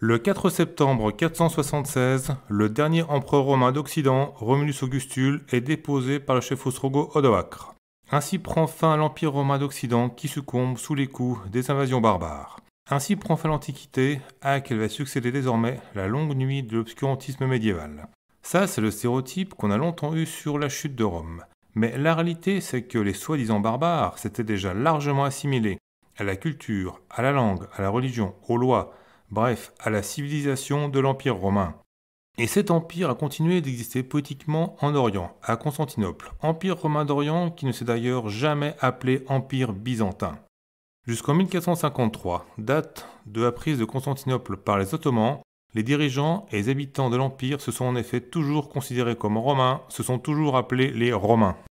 Le 4 septembre 476, le dernier empereur romain d'Occident, Romulus Augustule, est déposé par le chef ostrogo Odoacre. Ainsi prend fin l'Empire romain d'Occident qui succombe sous les coups des invasions barbares. Ainsi prend fin l'Antiquité, à laquelle va succéder désormais la longue nuit de l'obscurantisme médiéval. Ça, c'est le stéréotype qu'on a longtemps eu sur la chute de Rome. Mais la réalité, c'est que les soi-disant barbares s'étaient déjà largement assimilés à la culture, à la langue, à la religion, aux lois, bref, à la civilisation de l'Empire romain. Et cet empire a continué d'exister politiquement en Orient, à Constantinople, empire romain d'Orient qui ne s'est d'ailleurs jamais appelé empire byzantin. Jusqu'en 1453, date de la prise de Constantinople par les Ottomans, les dirigeants et les habitants de l'empire se sont en effet toujours considérés comme romains, se sont toujours appelés les Romains.